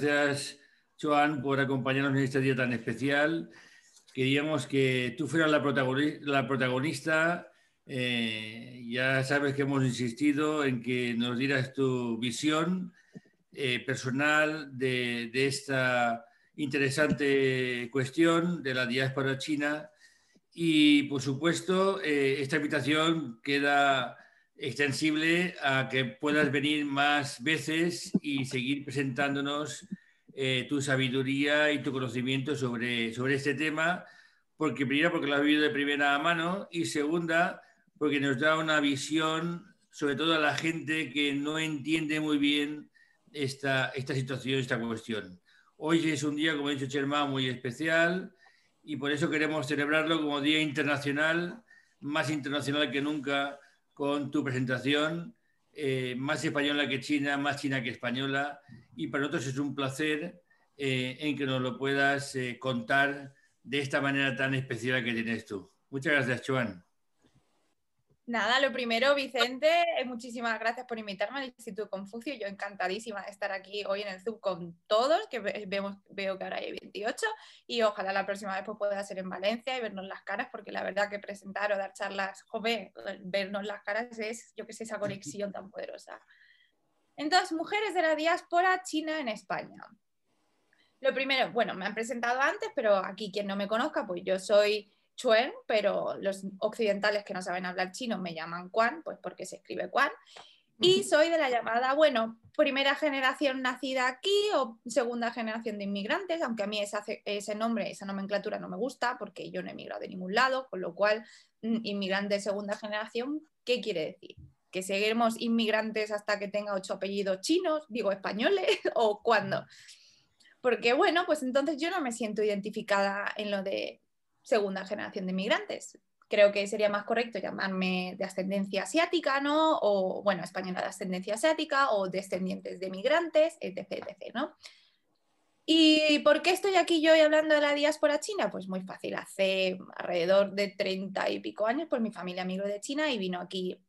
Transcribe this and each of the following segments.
gracias, Joan, por acompañarnos en este día tan especial. Queríamos que tú fueras la, protagonista. Eh, ya sabes que hemos insistido en que nos dieras tu visión eh, personal de, esta interesante cuestión de la diáspora china. Y, por supuesto, eh, esta invitación queda extensible a que puedas venir más veces y seguir presentándonos eh, tu sabiduría y tu conocimiento sobre, sobre este tema, porque primero porque lo has vivido de primera mano y segunda porque nos da una visión, sobre todo a la gente que no entiende muy bien esta, esta situación, esta cuestión. Hoy es un día, como ha dicho muy especial y por eso queremos celebrarlo como Día Internacional, más internacional que nunca, con tu presentación, eh, más española que china, más china que española, y para nosotros es un placer eh, en que nos lo puedas eh, contar de esta manera tan especial que tienes tú. Muchas gracias, Chuan. Nada, lo primero, Vicente, eh, muchísimas gracias por invitarme al Instituto Confucio. Yo encantadísima de estar aquí hoy en el Zoom con todos, que eh, vemos, veo que ahora hay 28, y ojalá la próxima vez pues, pueda ser en Valencia y vernos las caras, porque la verdad que presentar o dar charlas, joven, vernos las caras es, yo qué sé, esa conexión tan poderosa. Entonces, mujeres de la diáspora china en España. Lo primero, bueno, me han presentado antes, pero aquí quien no me conozca, pues yo soy Chuen, pero los occidentales que no saben hablar chino me llaman Quan, pues porque se escribe Juan. Y soy de la llamada, bueno, primera generación nacida aquí o segunda generación de inmigrantes, aunque a mí ese nombre, esa nomenclatura no me gusta porque yo no he emigrado de ningún lado, con lo cual, mm, inmigrante segunda generación, ¿qué quiere decir? ¿Que seguiremos inmigrantes hasta que tenga ocho apellidos chinos, digo españoles, o cuándo? Porque bueno, pues entonces yo no me siento identificada en lo de segunda generación de migrantes. Creo que sería más correcto llamarme de ascendencia asiática, ¿no? O, bueno, española de ascendencia asiática o descendientes de migrantes, etc., ¿no? ¿Y por qué estoy aquí yo hablando de la diáspora china? Pues muy fácil, hace alrededor de treinta y pico años, por pues mi familia migró de China y vino aquí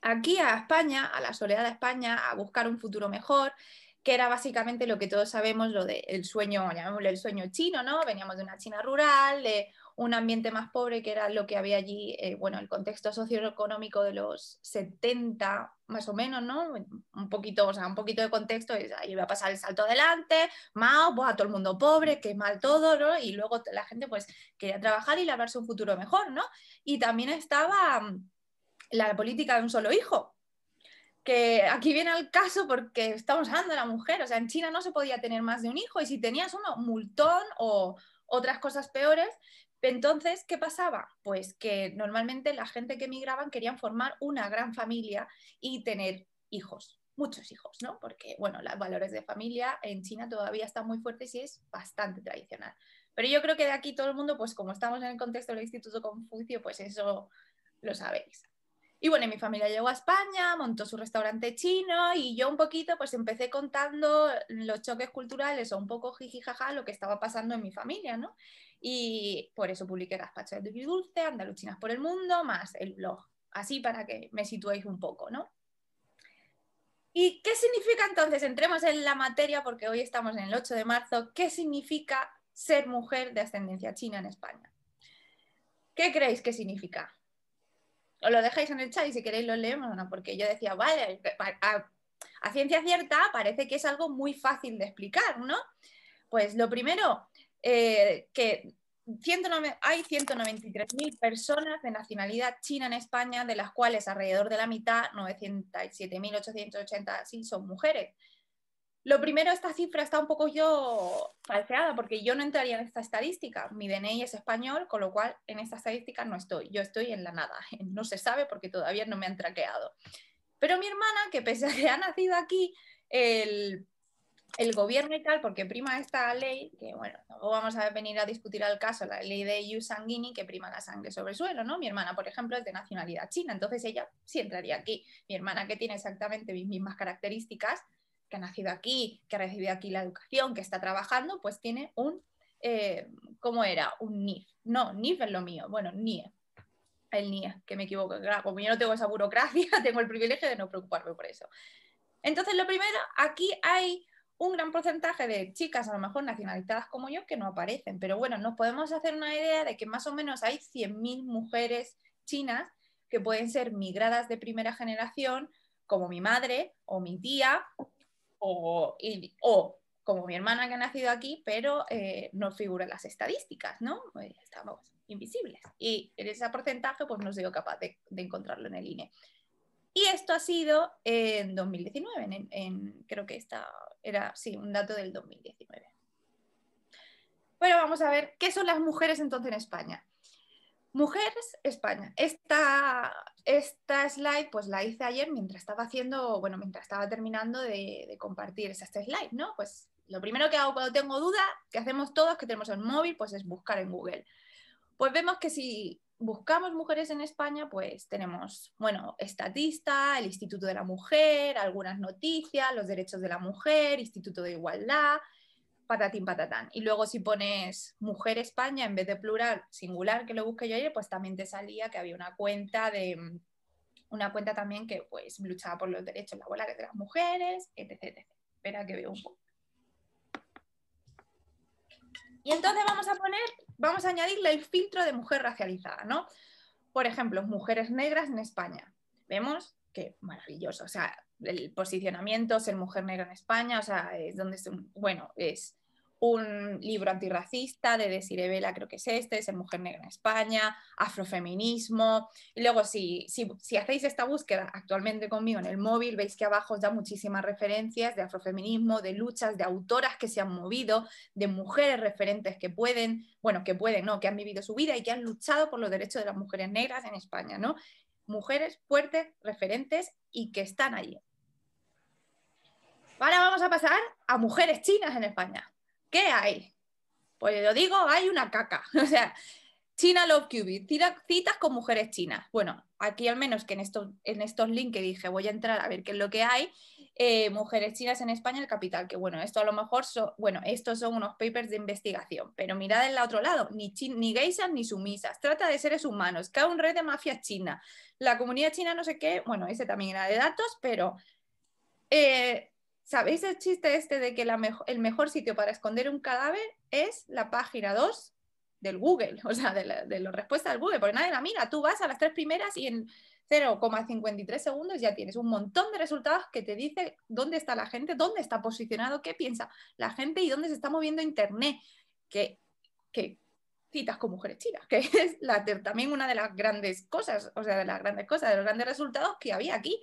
aquí a España, a la soledad de España, a buscar un futuro mejor que era básicamente lo que todos sabemos, lo del sueño, llamémosle el sueño chino, ¿no? Veníamos de una China rural, de un ambiente más pobre, que era lo que había allí, eh, bueno, el contexto socioeconómico de los 70, más o menos, ¿no? Un poquito, o sea, un poquito de contexto, y ahí iba a pasar el salto adelante, Mao, pues a todo el mundo pobre, que mal todo, ¿no? Y luego la gente, pues, quería trabajar y lavarse un futuro mejor, ¿no? Y también estaba mm, la política de un solo hijo, que aquí viene el caso porque estamos hablando de la mujer, o sea, en China no se podía tener más de un hijo y si tenías uno, multón o otras cosas peores. Entonces, ¿qué pasaba? Pues que normalmente la gente que emigraban querían formar una gran familia y tener hijos, muchos hijos, ¿no? Porque, bueno, los valores de familia en China todavía están muy fuertes y es bastante tradicional. Pero yo creo que de aquí todo el mundo, pues como estamos en el contexto del Instituto Confucio, pues eso lo sabéis. Y bueno, mi familia llegó a España, montó su restaurante chino y yo un poquito pues empecé contando los choques culturales o un poco jijijaja lo que estaba pasando en mi familia, ¿no? Y por eso publiqué Gazpacho de Dulce, Andaluchinas por el Mundo, más el blog, así para que me situéis un poco, ¿no? ¿Y qué significa entonces? Entremos en la materia porque hoy estamos en el 8 de marzo. ¿Qué significa ser mujer de ascendencia china en España? ¿Qué creéis que significa? os lo dejáis en el chat y si queréis lo leemos porque yo decía, vale, a, ciencia cierta parece que es algo muy fácil de explicar, ¿no? Pues lo primero, eh, que hay 193.000 personas de nacionalidad china en España, de las cuales alrededor de la mitad, 97.880, sí, son mujeres. Lo primero, esta cifra está un poco yo falseada porque yo no entraría en esta estadística. Mi DNI es español, con lo cual en esta estadística no estoy. Yo estoy en la nada. No se sabe porque todavía no me han traqueado. Pero mi hermana, que pese a que ha nacido aquí, el, gobierno y tal, porque prima esta ley, que bueno, luego vamos a venir a discutir al caso, la ley de ius sanguini que prima la sangre sobre el suelo, ¿no? Mi hermana, por ejemplo, es de nacionalidad china, entonces ella sí entraría aquí. Mi hermana, que tiene exactamente mis mismas características, que ha nacido aquí, que ha recibido aquí la educación, que está trabajando, pues tiene un, eh, ¿cómo era? Un NIF. No, NIF es lo mío. Bueno, NIE. El NIE, que me equivoco. Claro, como yo no tengo esa burocracia, tengo el privilegio de no preocuparme por eso. Entonces, lo primero, aquí hay un gran porcentaje de chicas, a lo mejor nacionalizadas como yo, que no aparecen. Pero bueno, nos podemos hacer una idea de que más o menos hay 100.000 mujeres chinas que pueden ser migradas de primera generación, como mi madre o mi tía, o, o como mi hermana que ha nacido aquí, pero eh, no figuran las estadísticas, ¿no? Eh, invisibles. Y en ese porcentaje, pues no he sido capaz de, encontrarlo en el INE. Y esto ha sido en 2019, creo que esta era, sí, un dato del 2019. Bueno, vamos a ver, ¿qué son las mujeres entonces en España? Mujeres España. Esta, esta slide pues la hice ayer mientras estaba haciendo, bueno, mientras estaba terminando de, compartir esta slide, ¿no? Pues lo primero que hago cuando tengo duda, que hacemos todos, que tenemos el móvil, pues es buscar en Google. Pues vemos que si buscamos mujeres en España, pues tenemos, bueno, Estatista, el Instituto de la Mujer, algunas noticias, los derechos de la mujer, Instituto de Igualdad, patatín patatán. Y luego si pones mujer España en vez de plural singular, que lo busqué yo ayer, pues también te salía que había una cuenta de mm, una cuenta también que pues luchaba por los derechos laborales de las mujeres, etc. Espera que veo un poco. Y entonces vamos a poner, vamos a añadirle el filtro de mujer racializada, ¿no? Por ejemplo, mujeres negras en España. Vemos que maravilloso, o sea, el posicionamiento, ser mujer negra en España, o sea, es donde, bueno, es un libro antirracista de Desiree Vela, creo que es este, es el Mujer Negra en España, Afrofeminismo. Y luego, si, hacéis esta búsqueda actualmente conmigo en el móvil, veis que abajo os da muchísimas referencias de afrofeminismo, de luchas, de autoras que se han movido, de mujeres referentes que pueden, bueno, que pueden, no, que han vivido su vida y que han luchado por los derechos de las mujeres negras en España, ¿no? Mujeres fuertes, referentes y que están allí. Ahora vamos a pasar a mujeres chinas en España. ¿Qué hay? Pues yo digo, hay una caca. O sea, China Love Cupid, citas con mujeres chinas. Bueno, aquí al menos que en estos, en estos links que dije voy a entrar a ver qué es lo que hay, eh, mujeres chinas en España, el capital, que bueno, esto a lo mejor son, bueno, estos son unos papers de investigación, pero mirad en el otro lado, ni, ni geisas ni sumisas, trata de seres humanos, cada un red de mafia china, la comunidad china no sé qué, bueno, ese también era de datos, pero... Eh, ¿Sabéis el chiste este de que el mejor sitio para esconder un cadáver es la página 2 del Google, o sea, de la, respuesta del Google, porque nadie la mira. Tú vas a las tres primeras y en 0,53 segundos ya tienes un montón de resultados que te dice dónde está la gente, dónde está posicionado, qué piensa la gente y dónde se está moviendo Internet. Que, citas con mujeres chinas, que es también una de las grandes cosas, o sea, de las grandes cosas, de los grandes resultados que había aquí.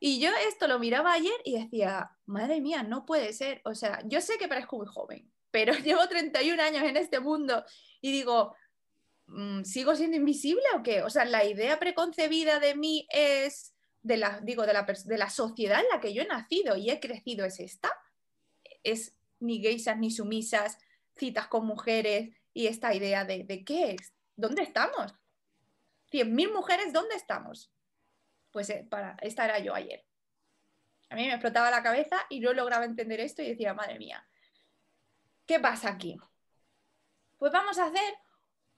Y yo esto lo miraba ayer y decía, madre mía, no puede ser. O sea, yo sé que parezco muy joven, pero llevo 31 años en este mundo y digo, mm, ¿sigo siendo invisible o qué? O sea, la idea preconcebida de mí es, de la, digo, de la, sociedad en la que yo he nacido y he crecido es esta. Es ni gaysas ni sumisas, citas con mujeres y esta idea de, de qué es, dónde estamos. 100.000 mujeres, ¿dónde estamos? pues eh, para, esta era yo ayer. A mí me explotaba la cabeza y no lograba entender esto y decía, madre mía, ¿qué pasa aquí? Pues vamos a hacer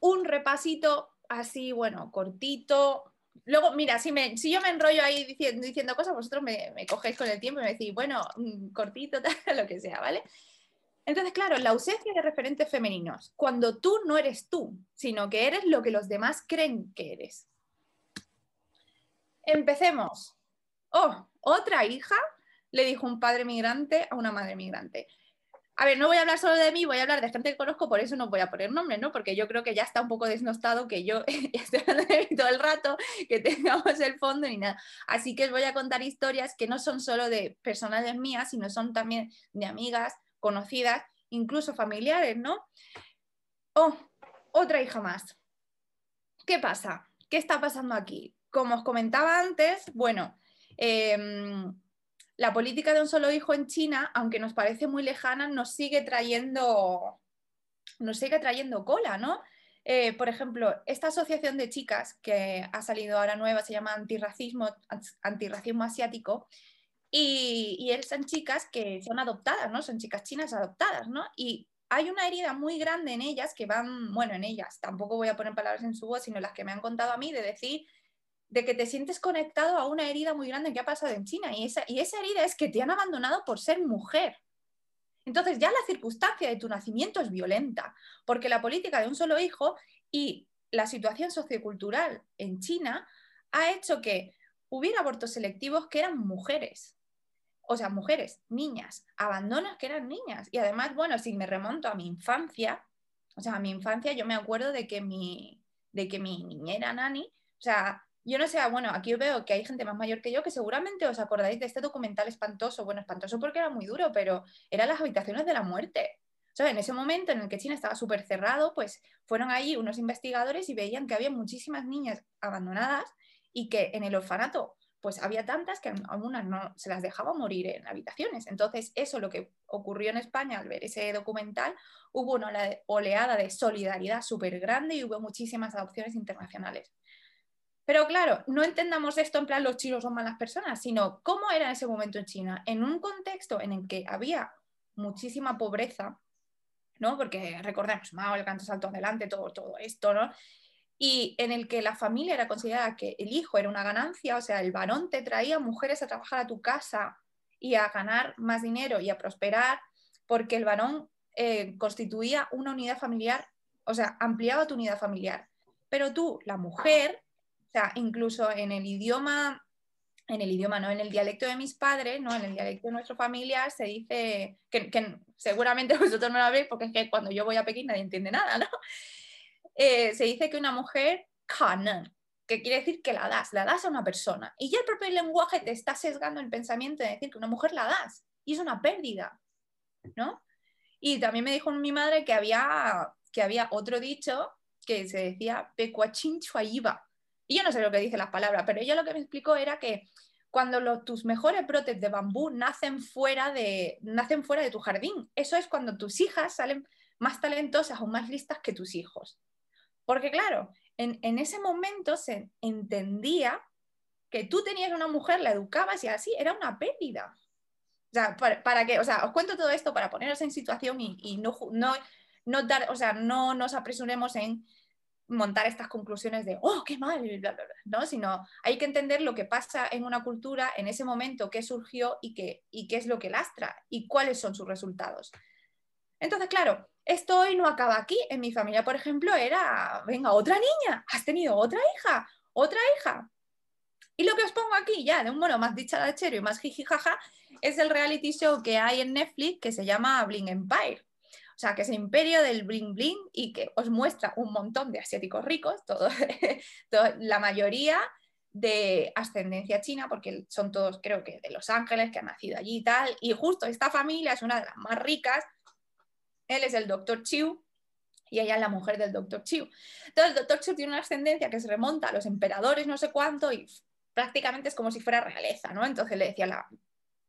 un repasito así, bueno, cortito. Luego, mira, si, me, si yo me enrollo ahí diciendo, diciendo cosas, vosotros me, me, cogéis con el tiempo y me decís, bueno, mm, cortito, tal, lo que sea, ¿vale? Entonces, claro, la ausencia de referentes femeninos, cuando tú no eres tú, sino que eres lo que los demás creen que eres. Empecemos. Oh, otra hija le dijo un padre migrante a una madre migrante. A ver, no voy a hablar solo de mí, voy a hablar de gente que conozco, por eso no voy a poner nombre, ¿no? Porque yo creo que ya está un poco desnostado que yo esté hablando de todo el rato, que tengamos el fondo ni nada. Así que os voy a contar historias que no son solo de personales mías, sino son también de amigas, conocidas, incluso familiares, ¿no? Oh, otra hija más. ¿Qué pasa? ¿Qué está pasando aquí? como os comentaba antes, bueno, em, la política de un solo hijo en China, aunque nos parece muy lejana, nos sigue trayendo, nos sigue trayendo cola, ¿no? Eh, por ejemplo, esta asociación de chicas que ha salido ahora nueva se llama Antirracismo, Antirracismo Asiático, y, y son chicas que son adoptadas, ¿no? Son chicas chinas adoptadas, ¿no? Y hay una herida muy grande en ellas que van, bueno, en ellas, tampoco voy a poner palabras en su voz, sino las que me han contado a mí de decir de que te sientes conectado a una herida muy grande que ha pasado en China y esa, y esa herida es que te han abandonado por ser mujer. Entonces ya la circunstancia de tu nacimiento es violenta, porque la política de un solo hijo y la situación sociocultural en China ha hecho que hubiera abortos selectivos que eran mujeres, o sea, mujeres, niñas, abandonas que eran niñas. Y además, bueno, si me remonto a mi infancia, o sea, a mi infancia yo me acuerdo de que mi, de que mi niñera Nani, o sea, yo no sé, bueno, aquí veo que hay gente más mayor que yo que seguramente os acordáis de este documental espantoso, bueno, espantoso porque era muy duro, pero eran las habitaciones de la muerte. O sea, en ese momento en el que China estaba súper cerrado, pues fueron ahí unos investigadores y veían que había muchísimas niñas abandonadas y que en el orfanato pues había tantas que algunas no se las dejaba morir en habitaciones. Entonces, eso lo que ocurrió en España al ver ese documental, hubo una oleada de solidaridad súper grande y hubo muchísimas adopciones internacionales. Pero claro, no entendamos esto en plan los chinos son malas personas, sino cómo era en ese momento en China, en un contexto en el que había muchísima pobreza, ¿no? Porque recordemos, Mao, el canto salto adelante, todo, todo esto, ¿no? Y en el que la familia era considerada que el hijo era una ganancia, o sea, el varón te traía mujeres a trabajar a tu casa y a ganar más dinero y a prosperar, porque el varón eh, constituía una unidad familiar, o sea, ampliaba tu unidad familiar. Pero tú, la mujer, sea, incluso en el idioma, en el idioma, ¿no? En el dialecto de mis padres, ¿no? En el dialecto de nuestra familia se dice, que, seguramente vosotros no lo veis porque es que cuando yo voy a Pekín nadie entiende nada, ¿no? Eh, se dice que una mujer que quiere decir que la das, la das a una persona. Y ya el propio lenguaje te está sesgando el pensamiento de decir que una mujer la das y es una pérdida, ¿no? Y también me dijo mi madre que había, que había otro dicho que se decía pecuachinchuaiba. Y yo no sé lo que dice las palabras, pero ella lo que me explicó era que cuando tus mejores brotes de bambú nacen fuera de, nacen fuera de tu jardín, eso es cuando tus hijas salen más talentosas o más listas que tus hijos. Porque claro, en, ese momento se entendía que tú tenías una mujer, la educabas y así era una pérdida. O sea, para, que, o sea, os cuento todo esto para poneros en situación y, no, no, no, o sea, no nos apresuremos en montar estas conclusiones de, oh, qué mal, ¿no? Sino hay que entender lo que pasa en una cultura en ese momento, qué surgió y qué, y qué es lo que lastra y cuáles son sus resultados. Entonces, claro, esto hoy no acaba aquí. En mi familia, por ejemplo, era, venga, otra niña, has tenido otra hija, otra hija. Y lo que os pongo aquí, ya de un modo más dicharachero y más jijijaja, es el reality show que hay en Netflix que se llama Bling Empire. O sea, que es el imperio del bling bling y que os muestra un montón de asiáticos ricos, la mayoría de ascendencia china, porque son todos, creo que, de Los Ángeles, que han nacido allí y tal. Y justo esta familia es una de las más ricas. Él es el doctor Chiu, y ella es la mujer del doctor Chiu. Entonces, el doctor Chiu tiene una ascendencia que se remonta a los emperadores, no sé cuánto, y prácticamente es como si fuera realeza, ¿no? Entonces le decía la,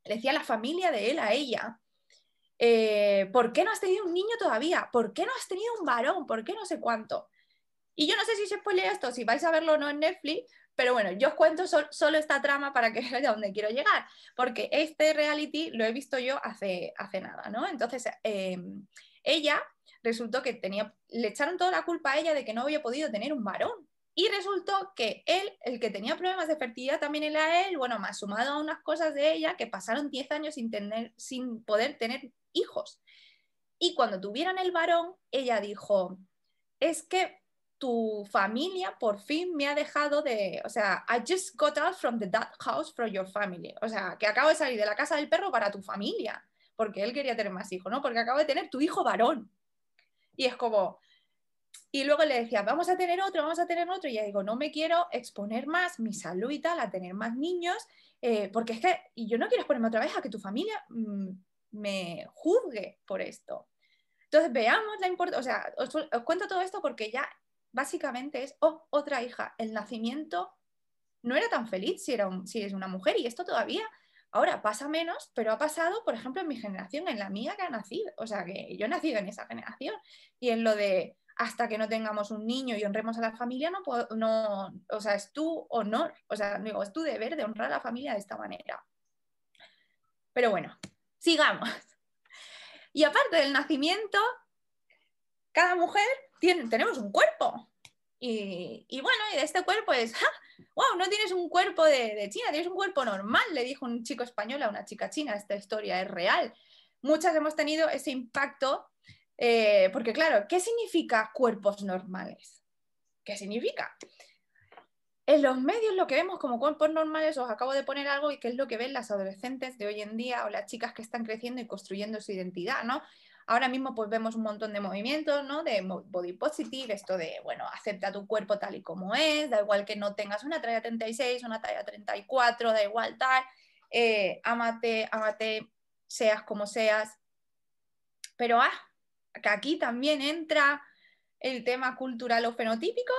le decía la familia de él a ella eh, ¿por qué no has tenido un niño todavía? ¿Por qué no has tenido un varón? ¿Por qué no sé cuánto? Y yo no sé si se spoile esto, si vais a verlo o no en Netflix, pero bueno, yo os cuento solo esta trama para que veáis a dónde quiero llegar, porque este reality lo he visto yo hace, hace nada, ¿no? Entonces, eh, ella resultó que tenía, le echaron toda la culpa a ella de que no había podido tener un varón. Y resultó que él, el que tenía problemas de fertilidad también era él, bueno, más sumado a unas cosas de ella, que pasaron 10 años sin, sin poder tener hijos. Y cuando tuvieran el varón, ella dijo, es que tu familia por fin me ha dejado de, o sea, I just got out from the house for your family. O sea, que acabo de salir de la casa del perro para tu familia, porque él quería tener más hijos, ¿no? Porque acabo de tener tu hijo varón. Y es como, y luego le decía, vamos a tener otro, vamos a tener otro. Y ya digo, no me quiero exponer más mi salud y tal, a tener más niños, eh, porque es que y yo no quiero exponerme otra vez a que tu familia mm, me juzgue por esto. Entonces, veamos la importancia, o sea, os, cuento todo esto porque ya básicamente es, oh, otra hija, el nacimiento no era tan feliz si, era si es una mujer y esto todavía Ahora pasa menos, pero ha pasado, por ejemplo, en mi generación, en la mía que ha nacido, o sea, que yo he nacido en esa generación. Y en lo de hasta que no tengamos un niño y honremos a la familia, no no, o sea, es tu honor, o sea, digo, es tu deber de honrar a la familia de esta manera. Pero bueno, sigamos. Y aparte del nacimiento, cada mujer tiene, tenemos un cuerpo. Y, bueno, y de este cuerpo es, wow, ¡ah! no tienes un cuerpo de, China, tienes un cuerpo normal, le dijo un chico español a una chica china, esta historia es real. Muchas hemos tenido ese impacto, eh, porque claro, ¿qué significa cuerpos normales? ¿Qué significa? en los medios lo que vemos como cuerpos normales, os acabo de poner algo y que es lo que ven las adolescentes de hoy en día o las chicas que están creciendo y construyendo su identidad, ¿no? Ahora mismo pues vemos un montón de movimientos, ¿no? De body positive, esto de, bueno, acepta tu cuerpo tal y como es, da igual que no tengas una talla 36, una talla 34, da igual tal, amate, eh, amate, seas como seas. Pero ah, que aquí también entra el tema cultural o fenotípico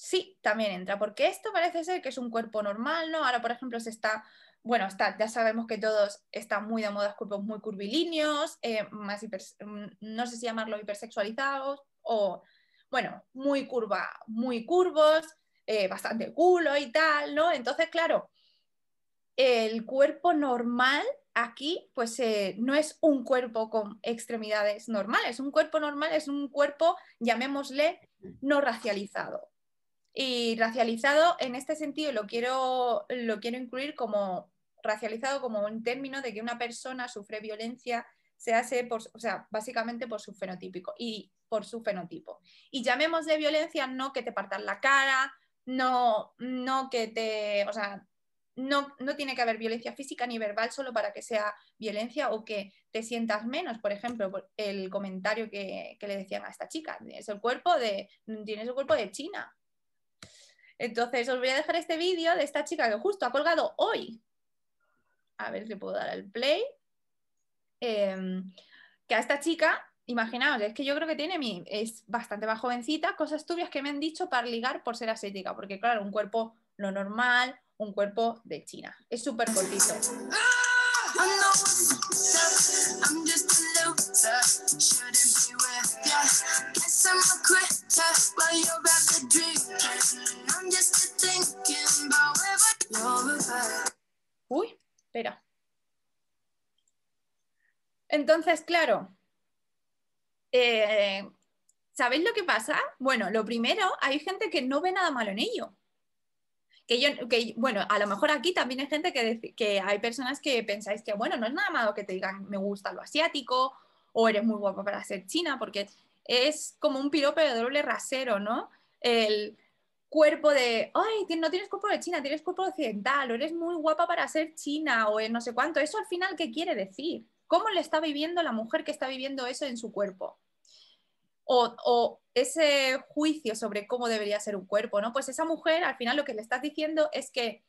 Sí, también entra, porque esto parece ser que es un cuerpo normal, ¿no? Ahora, por ejemplo, se está, bueno, está, ya sabemos que todos están muy de moda cuerpos muy curvilíneos, eh, más mm, no sé si llamarlo hipersexualizados o, bueno, muy curva, muy curvos, eh, bastante culo y tal, ¿no? Entonces, claro, el cuerpo normal aquí, pues eh, no es un cuerpo con extremidades normales, un cuerpo normal es un cuerpo, llamémosle, no racializado. Y racializado, en este sentido, lo quiero, lo quiero incluir como racializado como un término de que una persona sufre violencia, se hace por, sea, básicamente por su fenotípico y por su fenotipo. Y llamemos de violencia no que te partan la cara, no, no que te, no, tiene que haber violencia física ni verbal solo para que sea violencia o que te sientas menos. Por ejemplo, el comentario que, le decían a esta chica, es el cuerpo de, tienes el cuerpo de China. Entonces os voy a dejar este vídeo de esta chica que justo ha colgado hoy. A ver si puedo dar al play. Em, que a esta chica, imaginaos, es que yo creo que tiene mi, es bastante más jovencita, cosas turbias que me han dicho para ligar por ser asética, porque claro, un cuerpo lo normal, un cuerpo de China. Es súper cortito. ¡Ah! Uy, espera. Entonces, claro, eh, ¿sabéis lo que pasa? Bueno, lo primero, hay gente que no ve nada malo en ello que yo, bueno, a lo mejor aquí también hay gente que, que hay personas que pensáis que, bueno, no es nada malo que te digan me gusta lo asiático o eres muy guapa para ser china, porque es como un pirope de doble rasero, ¿no? El cuerpo de, ay, no tienes cuerpo de china, tienes cuerpo occidental, o eres muy guapa para ser china, o no sé cuánto. Eso al final, ¿qué quiere decir? ¿Cómo le está viviendo la mujer que está viviendo eso en su cuerpo? o, ese juicio sobre cómo debería ser un cuerpo, ¿no? Pues esa mujer, al final lo que le estás diciendo es que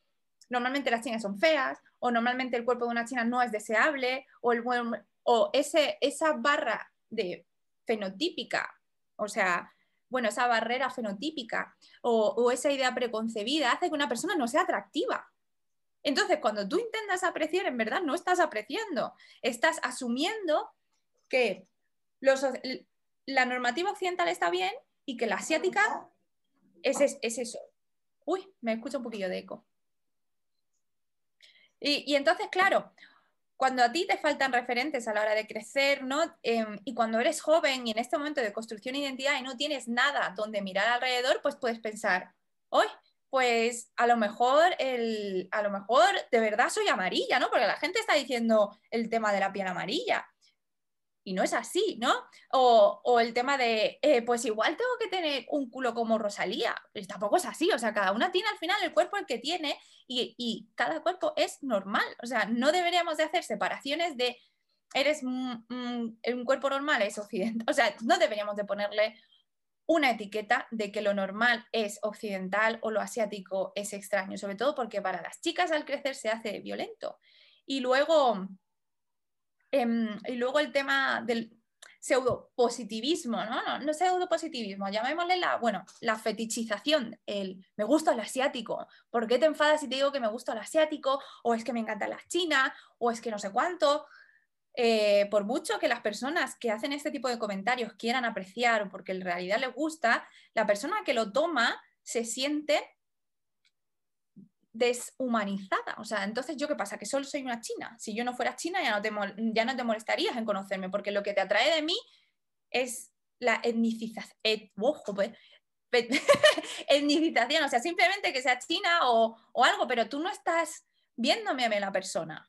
normalmente las chinas son feas, o normalmente el cuerpo de una china no es deseable, o, ese, esa barra de fenotípica, o sea, bueno, esa barrera fenotípica o, o esa idea preconcebida hace que una persona no sea atractiva. Entonces, cuando tú intentas apreciar, en verdad no estás apreciando, estás asumiendo que los, la normativa occidental está bien y que la asiática es, eso. Uy, me escucha un poquillo de eco. Y, entonces, claro, cuando a ti te faltan referentes a la hora de crecer, ¿no? Em, y cuando eres joven y en este momento de construcción de identidad y no tienes nada donde mirar alrededor, pues puedes pensar, hoy, pues a lo mejor el, a lo mejor de verdad soy amarilla, ¿no? Porque la gente está diciendo el tema de la piel amarilla y no es así, ¿no? O, el tema de, eh, pues igual tengo que tener un culo como Rosalía, tampoco es así, o sea, cada una tiene al final el cuerpo el que tiene y, cada cuerpo es normal, o sea, no deberíamos de hacer separaciones de eres un, un cuerpo normal, es occidental, o sea, no deberíamos de ponerle una etiqueta de que lo normal es occidental o lo asiático es extraño, sobre todo porque para las chicas al crecer se hace violento. Y luego, Em, y luego el tema del pseudopositivismo, ¿no? No, no pseudopositivismo, llamémosle la, bueno, la fetichización, el me gusta el asiático, ¿por qué te enfadas si te digo que me gusta el asiático? O es que me encantan las chinas, o es que no sé cuánto. Eh, por mucho que las personas que hacen este tipo de comentarios quieran apreciar porque en realidad les gusta, la persona que lo toma se siente deshumanizada. O sea, entonces yo qué pasa, que solo soy una china. Si yo no fuera china ya no te, ya no te molestarías en conocerme, porque lo que te atrae de mí es la etnicidad, et, pues, etnicización, o sea, simplemente que sea china o, algo, pero tú no estás viéndome a mí la persona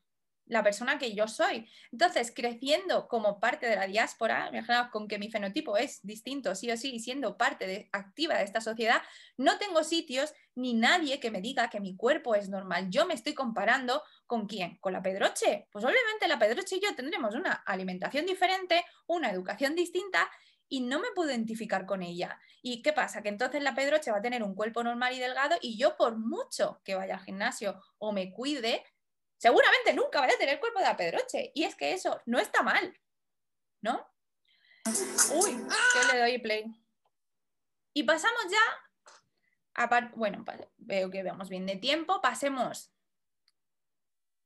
la persona que yo soy. Entonces, creciendo como parte de la diáspora, con que mi fenotipo es distinto, sí o sí, y siendo parte de, activa de esta sociedad, no tengo sitios ni nadie que me diga que mi cuerpo es normal. Yo me estoy comparando con quién, con la Pedroche. Pues obviamente la Pedroche y yo tendremos una alimentación diferente, una educación distinta y no me puedo identificar con ella. ¿Y qué pasa? Que entonces la Pedroche va a tener un cuerpo normal y delgado y yo por mucho que vaya al gimnasio o me cuide, seguramente nunca vaya a tener el cuerpo de la Pedroche. Y es que eso no está mal, ¿no? Uy, que le doy play. Y pasamos ya, a bueno, veo que vamos bien de tiempo, pasemos.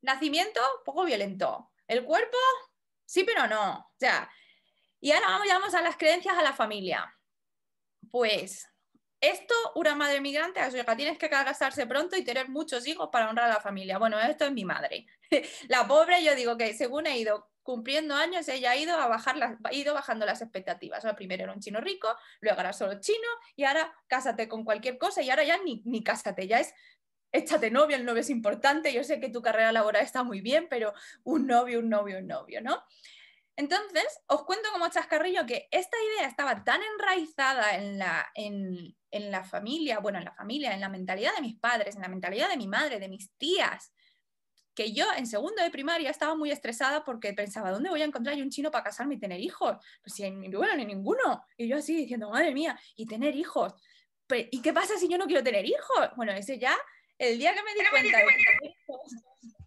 Nacimiento, poco violento. El cuerpo, sí, pero no. ya. y ahora vamos a las creencias a la familia. Pues esto, una madre migrante, hija tienes que casarse pronto y tener muchos hijos para honrar a la familia. Bueno, esto es mi madre. la pobre, yo digo que según he ido cumpliendo años, ella ha ido, a bajar las, ha ido bajando las expectativas. primero era un chino rico, luego era solo chino, y ahora cásate con cualquier cosa, y ahora ya ni, ni cásate, ya es échate novio, el novio es importante, yo sé que tu carrera laboral está muy bien, pero un novio, un novio, un novio, ¿no? Entonces, os cuento como chascarrillo que esta idea estaba tan enraizada en la, en, la familia, bueno, en la familia, en la mentalidad de mis padres, en la mentalidad de mi madre, de mis tías, que yo en segundo de primaria estaba muy estresada porque pensaba, ¿dónde voy a encontrar yo un chino para casarme y tener hijos? Pues si en mi ni ninguno. Y yo así diciendo, madre mía, y tener hijos. ¿Y qué pasa si yo no quiero tener hijos? Bueno, ese ya, el día que me di cuenta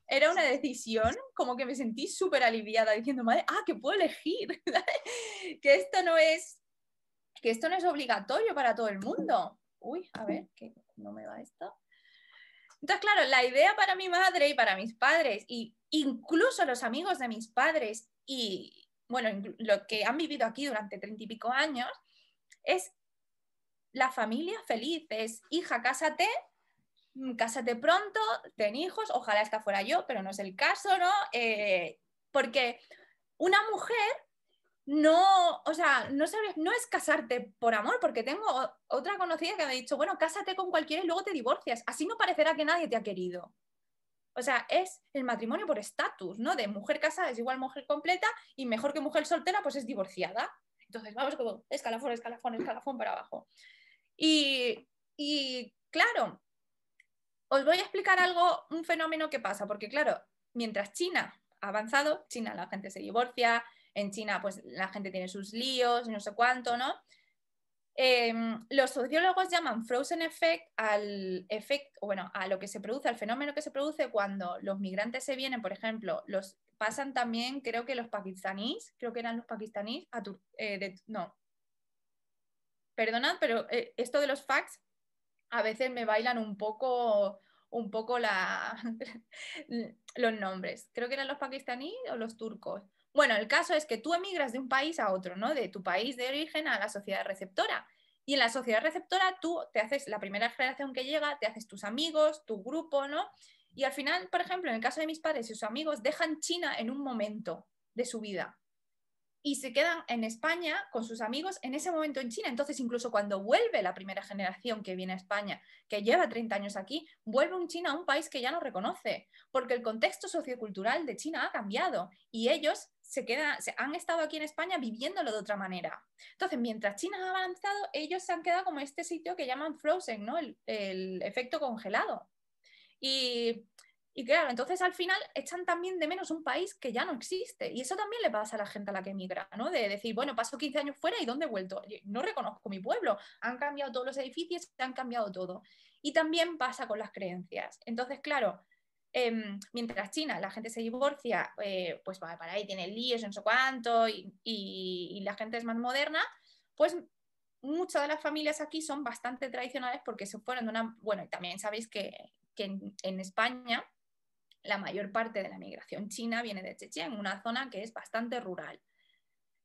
era una decisión, como que me sentí súper aliviada diciendo, madre, ah, que puedo elegir, que esto no es, que esto no es obligatorio para todo el mundo. Uy, a ver, que no me va esto. Entonces, claro, la idea para mi madre y para mis padres, e incluso los amigos de mis padres, y bueno, lo que han vivido aquí durante treinta y pico años, es la familia feliz, es hija, cásate Mm, cásate pronto, ten hijos, ojalá esta fuera yo, pero no es el caso, ¿no? Eh, porque una mujer no, o sea, no, no es casarte por amor, porque tengo otra conocida que me ha dicho, bueno, cásate con cualquiera y luego te divorcias, así no parecerá que nadie te ha querido. O sea, es el matrimonio por estatus, ¿no? De mujer casada es igual mujer completa y mejor que mujer soltera, pues es divorciada. Entonces, vamos como escalafón, escalafón, escalafón para abajo. Y, y claro, os voy a explicar algo, un fenómeno que pasa, porque claro, mientras China ha avanzado, China la gente se divorcia, en China pues la gente tiene sus líos, y no sé cuánto, ¿no? Em, los sociólogos llaman frozen effect al efecto, bueno, a lo que se produce, al fenómeno que se produce cuando los migrantes se vienen, por ejemplo, los pasan también, creo que los pakistaníes, creo que eran los pakistaníes, a eh, no. Perdonad, pero eh, esto de los fax, a veces me bailan un poco, un poco la, los nombres. Creo que eran los pakistaníes o los turcos. Bueno, el caso es que tú emigras de un país a otro, ¿no? De tu país de origen a la sociedad receptora. Y en la sociedad receptora tú te haces, la primera generación que llega, te haces tus amigos, tu grupo, ¿no? Y al final, por ejemplo, en el caso de mis padres y sus amigos, dejan China en un momento de su vida y se quedan en España con sus amigos en ese momento en China. Entonces, incluso cuando vuelve la primera generación que viene a España, que lleva 30 años aquí, vuelve un China a un país que ya no reconoce, porque el contexto sociocultural de China ha cambiado y ellos se, quedan, se han estado aquí en España viviéndolo de otra manera. Entonces, mientras China ha avanzado, ellos se han quedado como este sitio que llaman frozen, ¿no? el, el efecto congelado. Y y claro, entonces al final echan también de menos un país que ya no existe. Y eso también le pasa a la gente a la que emigra, ¿no? De decir, bueno, paso 15 años fuera y ¿dónde he vuelto? No reconozco mi pueblo. Han cambiado todos los edificios, han cambiado todo. Y también pasa con las creencias. Entonces, claro, em, mientras China la gente se divorcia, eh, pues va para ahí, tiene líos, no sé cuánto, y, y, la gente es más moderna, pues muchas de las familias aquí son bastante tradicionales porque se fueron de una... Bueno, también sabéis que, que en España la mayor parte de la migración china viene de Chechen, una zona que es bastante rural.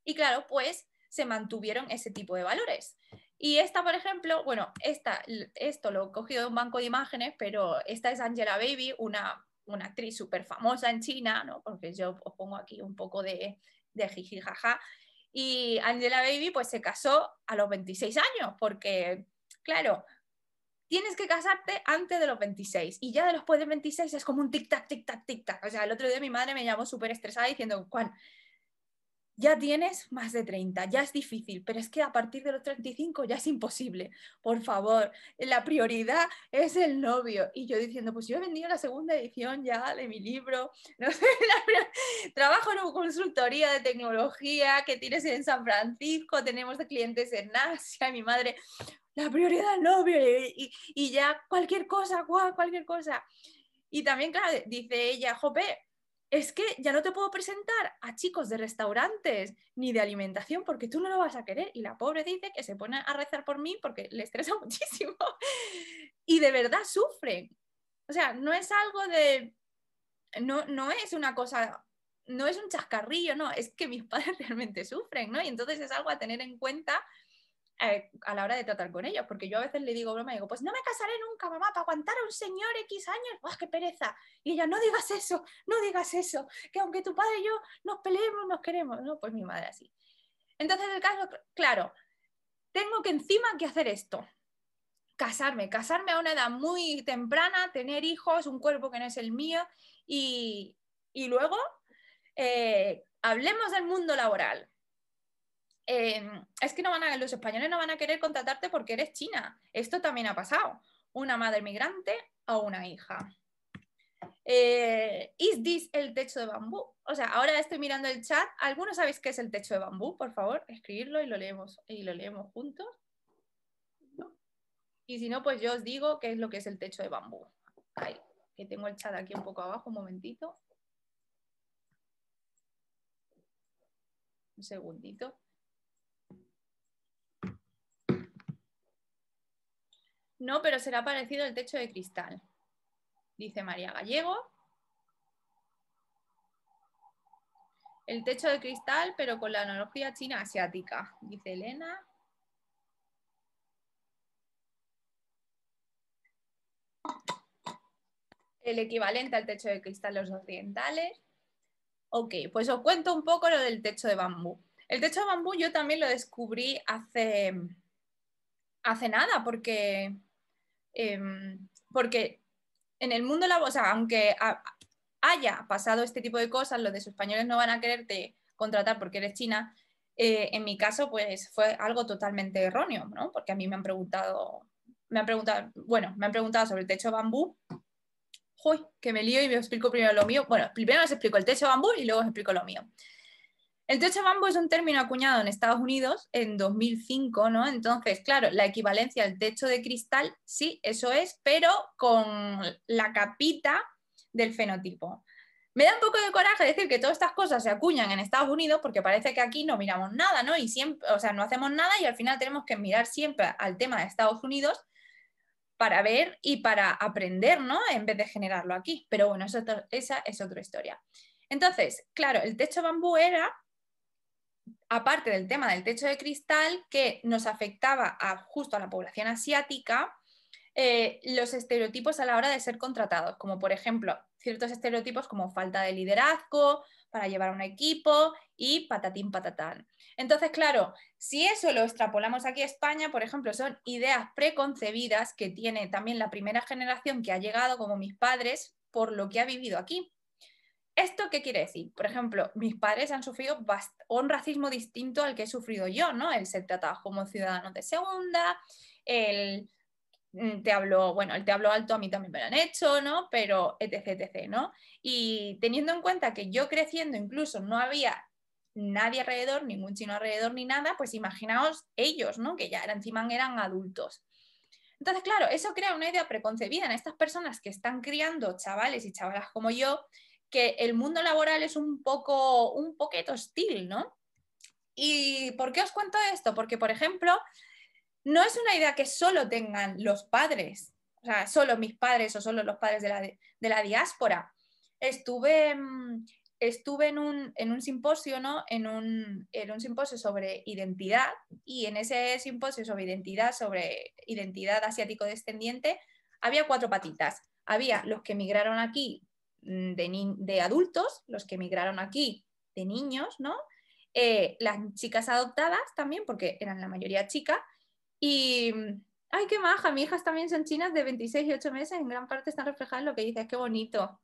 Y claro, pues se mantuvieron ese tipo de valores. Y esta, por ejemplo, bueno, esta, esto lo he cogido de un banco de imágenes, pero esta es Angela Baby, una, actriz súper famosa en China, ¿no? porque yo os pongo aquí un poco de, de jiji jaja. Y Angela Baby pues se casó a los 26 años, porque, claro, tienes que casarte antes de los 26 y ya de los después 26 es como un tic-tac, tic-tac, tic-tac. O sea, el otro día mi madre me llamó súper estresada diciendo, ¿cuál? ya tienes más de 30, ya es difícil, pero es que a partir de los 35 ya es imposible. Por favor, la prioridad es el novio. Y yo diciendo, pues yo he vendido la segunda edición ya de mi libro, no trabajo en una consultoría de tecnología que tienes en San Francisco, tenemos clientes en Asia, mi madre, la prioridad es el novio y, y, ya cualquier cosa, cualquier cosa. Y también, claro, dice ella, jope, es que ya no te puedo presentar a chicos de restaurantes ni de alimentación porque tú no lo vas a querer. Y la pobre dice que se pone a rezar por mí porque le estresa muchísimo. Y de verdad sufren. O sea, no es algo de... No, no es una cosa, no es un chascarrillo, no, es que mis padres realmente sufren, ¿no? Y entonces es algo a tener en cuenta eh, a la hora de tratar con ellos, porque yo a veces le digo broma y digo, pues no me casaré nunca, mamá, para aguantar a un señor X años, ¡ah, qué pereza! Y ella, no digas eso, no digas eso, que aunque tu padre y yo nos peleemos, nos queremos, no, pues mi madre así. Entonces el caso, claro, tengo que encima que hacer esto, casarme, casarme a una edad muy temprana, tener hijos, un cuerpo que no es el mío y, luego eh, hablemos del mundo laboral. Em, es que no van a, los españoles no van a querer contratarte porque eres china. Esto también ha pasado. Una madre migrante o una hija. Eh, ¿Is this el techo de bambú? O sea, ahora estoy mirando el chat. ¿Algunos sabéis qué es el techo de bambú? Por favor, escribirlo y lo leemos. Y lo leemos juntos. Y si no, pues yo os digo qué es lo que es el techo de bambú. que tengo el chat aquí un poco abajo, un momentito. Un segundito. No, pero será parecido al techo de cristal, dice María Gallego. El techo de cristal, pero con la analogía china-asiática, dice Elena. El equivalente al techo de cristal los occidentales. Ok, pues os cuento un poco lo del techo de bambú. El techo de bambú yo también lo descubrí hace, hace nada, porque Em, porque en el mundo laboral, o sea, aunque haya pasado este tipo de cosas, los de sus españoles no van a quererte contratar porque eres china, eh, en mi caso, pues fue algo totalmente erróneo, ¿no? Porque a mí me han preguntado, me han preguntado, bueno, me han preguntado sobre el techo bambú. Uy, que me lío y me explico primero lo mío. Bueno, primero les explico el techo bambú y luego os explico lo mío. El techo bambú es un término acuñado en Estados Unidos en 2005, ¿no? Entonces, claro, la equivalencia al techo de cristal, sí, eso es, pero con la capita del fenotipo. Me da un poco de coraje decir que todas estas cosas se acuñan en Estados Unidos porque parece que aquí no miramos nada, ¿no? Y siempre, o sea, no hacemos nada y al final tenemos que mirar siempre al tema de Estados Unidos para ver y para aprender, ¿no? En vez de generarlo aquí. Pero bueno, esa es otra historia. Entonces, claro, el techo bambú era aparte del tema del techo de cristal, que nos afectaba justo a la población asiática, eh, los estereotipos a la hora de ser contratados, como por ejemplo ciertos estereotipos como falta de liderazgo, para llevar un equipo y patatín patatán. Entonces, claro, si eso lo extrapolamos aquí a España, por ejemplo, son ideas preconcebidas que tiene también la primera generación que ha llegado, como mis padres, por lo que ha vivido aquí. ¿Esto qué quiere decir? Por ejemplo, mis padres han sufrido un racismo distinto al que he sufrido yo, ¿no? El ser tratado como ciudadano de segunda, el mm, te hablo, bueno, el te alto a mí también me lo han hecho, ¿no? Pero etc, etc, ¿no? Y teniendo en cuenta que yo creciendo incluso no había nadie alrededor, ningún chino alrededor ni nada, pues imaginaos ellos, ¿no? Que ya eran, encima eran adultos. Entonces, claro, eso crea una idea preconcebida en estas personas que están criando chavales y chavalas como yo, que el mundo laboral es un poco, un poquito hostil, ¿no? ¿Y por qué os cuento esto? Porque, por ejemplo, no es una idea que solo tengan los padres, o sea, solo mis padres o solo los padres de la, diáspora. Estuve, mm, estuve en, un, simposio, ¿no? En un, en un, simposio sobre identidad y en ese simposio sobre identidad, sobre identidad asiático descendiente, había cuatro patitas. Había los que emigraron aquí Mm, de, de adultos, los que emigraron aquí de niños, ¿no? Eh, las chicas adoptadas también, porque eran la mayoría chicas, y, mm, ay, qué maja, mis hijas también son chinas de 26 y 8 meses, en gran parte están reflejadas en lo que dices, qué bonito.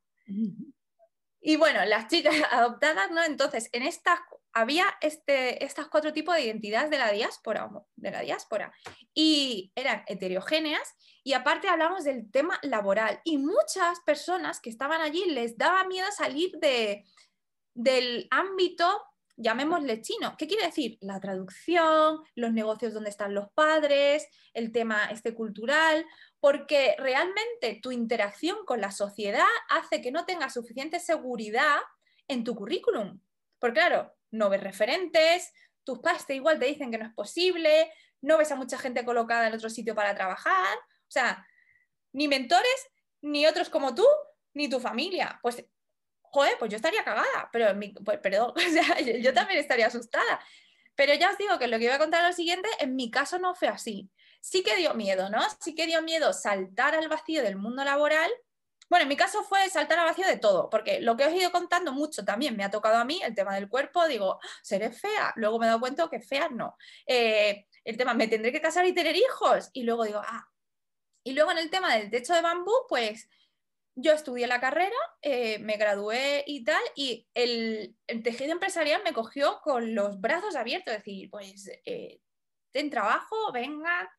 Y bueno, las chicas adoptadas, ¿no? Entonces, en estas había este, estas cuatro tipos de identidades de la diáspora, de la diáspora, y eran heterogéneas, y aparte hablamos del tema laboral, y muchas personas que estaban allí les daba miedo salir de, del ámbito, llamémosle chino, ¿qué quiere decir? La traducción, los negocios donde están los padres, el tema este cultural, porque realmente tu interacción con la sociedad hace que no tengas suficiente seguridad en tu currículum. Porque claro, no ves referentes, tus padres igual te dicen que no es posible, no ves a mucha gente colocada en otro sitio para trabajar, o sea, ni mentores, ni otros como tú, ni tu familia. Pues, joder, pues yo estaría cagada, pero pues, perdón, yo, también estaría asustada. Pero ya os digo que lo que iba a contar lo siguiente, en mi caso no fue así sí que dio miedo, ¿no? Sí que dio miedo saltar al vacío del mundo laboral. Bueno, en mi caso fue saltar al vacío de todo, porque lo que os he ido contando mucho también me ha tocado a mí, el tema del cuerpo, digo, ah, seré fea, luego me he dado cuenta que fea no. Eh, el tema, me tendré que casar y tener hijos, y luego digo, ah. Y luego en el tema del techo de bambú, pues yo estudié la carrera, eh, me gradué y tal, y el, tejido empresarial me cogió con los brazos abiertos, decir, pues eh, ten trabajo, venga,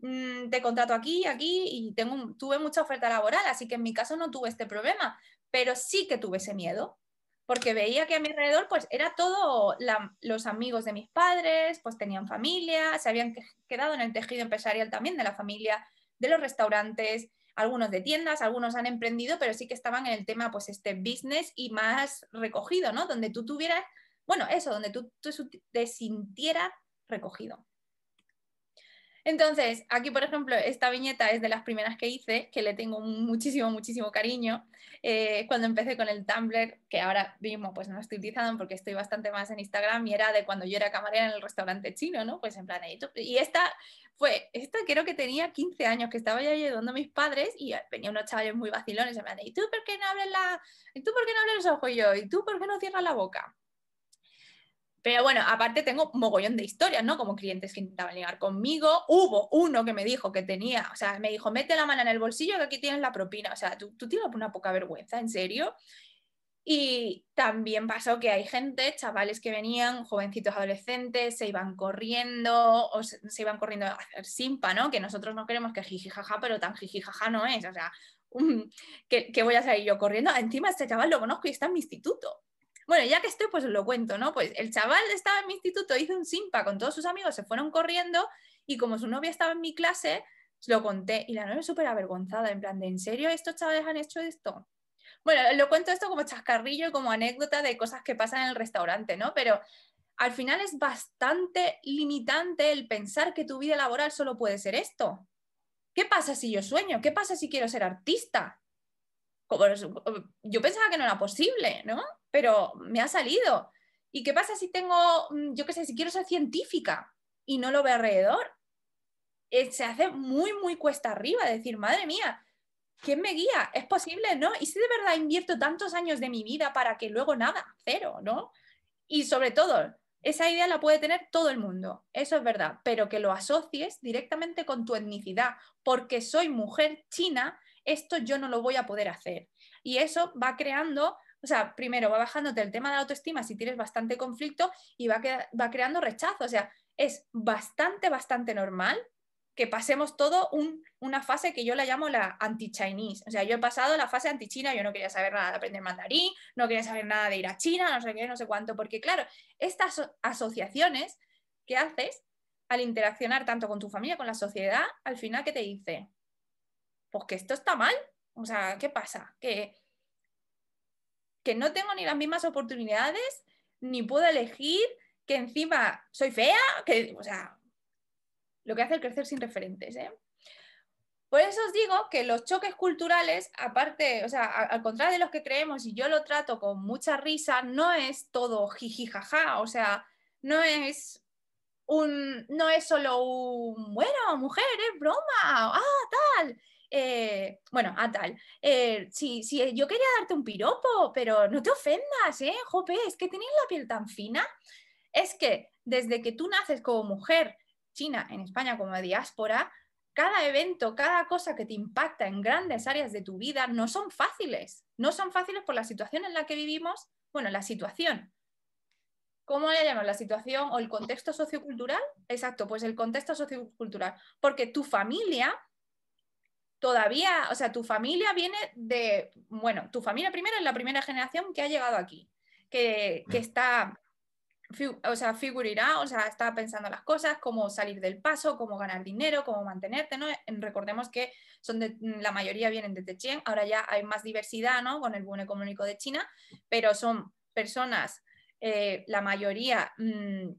Mm, te contrato aquí, aquí y tuve mucha oferta laboral, así que en mi caso no tuve este problema, pero sí que tuve ese miedo, porque veía que a mi alrededor pues era todo los amigos de mis padres, pues tenían familia, se habían quedado en el tejido empresarial también de la familia, de los restaurantes, algunos de tiendas, algunos han emprendido, pero sí que estaban en el tema pues este business y más recogido, ¿no? Donde tú tuvieras, bueno, eso, donde tú, tú te sintieras recogido. Entonces, aquí, por ejemplo, esta viñeta es de las primeras que hice, que le tengo muchísimo, muchísimo cariño. Eh, cuando empecé con el Tumblr, que ahora mismo pues no estoy utilizando porque estoy bastante más en Instagram y era de cuando yo era camarera en el restaurante chino, ¿no? Pues en plan, YouTube. y esta fue, esta creo que tenía 15 años, que estaba ya ayudando a mis padres y venían unos chavales muy vacilones, en plan, ¿y tú por qué no abres la, ¿y tú por qué no abres los ojos yo? ¿Y tú por qué no cierras la boca? Pero bueno, aparte tengo mogollón de historias, ¿no? Como clientes que intentaban ligar conmigo. Hubo uno que me dijo que tenía, o sea, me dijo, mete la mano en el bolsillo que aquí tienes la propina. O sea, tú, tú tienes una poca vergüenza, ¿en serio? Y también pasó que hay gente, chavales que venían, jovencitos adolescentes, se iban corriendo, o se, iban corriendo a hacer simpa, ¿no? Que nosotros no queremos que jijijaja, jaja, pero tan jijijaja no es. O sea, que, voy a salir yo corriendo. Encima este chaval lo conozco y está en mi instituto. Bueno, ya que estoy, pues lo cuento, ¿no? Pues el chaval estaba en mi instituto, hizo un simpa con todos sus amigos, se fueron corriendo y como su novia estaba en mi clase, lo conté y la novia súper avergonzada, en plan, ¿de en serio estos chavales han hecho esto? Bueno, lo cuento esto como chascarrillo, como anécdota de cosas que pasan en el restaurante, ¿no? Pero al final es bastante limitante el pensar que tu vida laboral solo puede ser esto. ¿Qué pasa si yo sueño? ¿Qué pasa si quiero ser artista? yo pensaba que no era posible, ¿no? Pero me ha salido. ¿Y qué pasa si tengo, mm, yo qué sé, si quiero ser científica y no lo veo alrededor? Eh, se hace muy, muy cuesta arriba decir, madre mía, ¿quién me guía? ¿Es posible, no? ¿Y si de verdad invierto tantos años de mi vida para que luego nada, cero, ¿no? Y sobre todo, esa idea la puede tener todo el mundo, eso es verdad, pero que lo asocies directamente con tu etnicidad, porque soy mujer china, esto yo no lo voy a poder hacer. Y eso va creando, o sea, primero va bajándote el tema de la autoestima si tienes bastante conflicto y va, va creando rechazo. O sea, es bastante, bastante normal que pasemos todo una fase que yo la llamo la anti-chinese. O sea, yo he pasado la fase anti-china, yo no quería saber nada de aprender mandarín, no quería saber nada de ir a China, no sé qué, no sé cuánto, porque claro, estas asociaciones que haces al interaccionar tanto con tu familia, con la sociedad, al final, ¿qué te dice? pues que esto está mal. O sea, ¿qué pasa? Que, que no tengo ni las mismas oportunidades, ni puedo elegir, que encima soy fea, que, o sea, lo que hace crecer sin referentes, ¿eh? Por eso os digo que los choques culturales, aparte, o sea, al contrario de los que creemos, y yo lo trato con mucha risa, no es todo jiji o sea, no es un, no es solo un, bueno, mujer, es broma, ah, tal, bueno, a tal, eh, si, eh, yo quería darte un piropo, pero no te ofendas, ¿eh? Jope, es que tenéis la piel tan fina. Es que desde que tú naces como mujer china en España como diáspora, cada evento, cada cosa que te impacta en grandes áreas de tu vida no son fáciles. No son fáciles por la situación en la que vivimos, bueno, la situación. ¿Cómo le llamamos la situación o el contexto sociocultural? Exacto, pues el contexto sociocultural. Porque tu familia todavía, o sea, tu familia viene de, bueno, tu familia primero es la primera generación que ha llegado aquí, que, mm. está, o sea, figurirá, o sea, está pensando las cosas, cómo salir del paso, cómo ganar dinero, cómo mantenerte, ¿no? Recordemos que son mm, la mayoría vienen de Chechén, ahora ya hay más diversidad, ¿no? Con el boom económico de China, pero son personas, eh, la mayoría... Mm,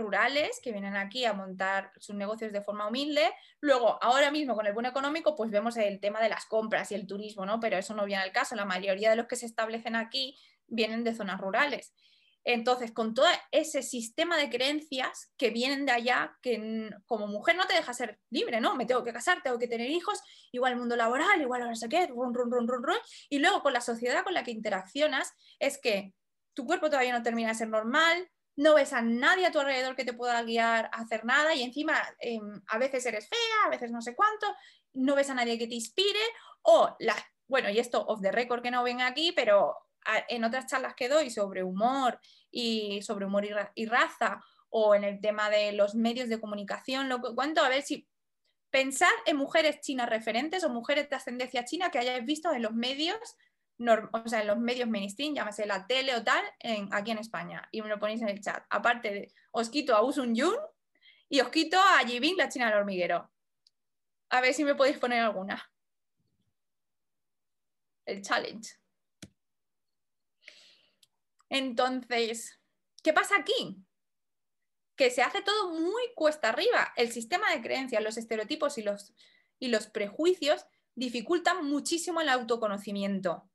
rurales que vienen aquí a montar sus negocios de forma humilde. Luego, ahora mismo con el buen económico, pues vemos el tema de las compras y el turismo, ¿no? Pero eso no viene al caso. La mayoría de los que se establecen aquí vienen de zonas rurales. Entonces, con todo ese sistema de creencias que vienen de allá, que como mujer no te deja ser libre, ¿no? Me tengo que casar, tengo que tener hijos, igual el mundo laboral, igual no sé qué, Y luego con la sociedad con la que interaccionas es que tu cuerpo todavía no termina de ser normal, no ves a nadie a tu alrededor que te pueda guiar a hacer nada y encima em, a veces eres fea, a veces no sé cuánto, no ves a nadie que te inspire o, bueno, y esto off the record que no ven aquí, pero en otras charlas que doy sobre humor y sobre humor y, raza o en el tema de los medios de comunicación, lo cuento, a ver si pensar en mujeres chinas referentes o mujeres de ascendencia china que hayáis visto en los medios o sea, en los medios mainstream, llámese la tele o tal, aquí en España. Y me lo ponéis en el chat. Aparte, de, os quito a Usun Yun y os quito a Jibin, la china del hormiguero. A ver si me podéis poner alguna. El challenge. Entonces, ¿qué pasa aquí? Que se hace todo muy cuesta arriba. El sistema de creencias, los estereotipos y los, y los prejuicios dificultan muchísimo el autoconocimiento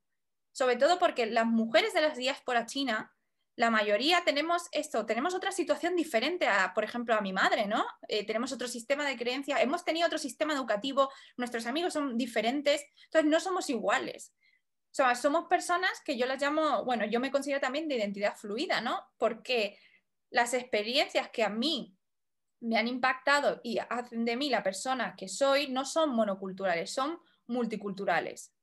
sobre todo porque las mujeres de las diáspora china, la mayoría tenemos esto, tenemos otra situación diferente a, por ejemplo, a mi madre, ¿no? Eh, tenemos otro sistema de creencia, hemos tenido otro sistema educativo, nuestros amigos son diferentes, entonces no somos iguales. O sea, somos personas que yo las llamo, bueno, yo me considero también de identidad fluida, ¿no? Porque las experiencias que a mí me han impactado y hacen de mí la persona que soy no son monoculturales, son multiculturales.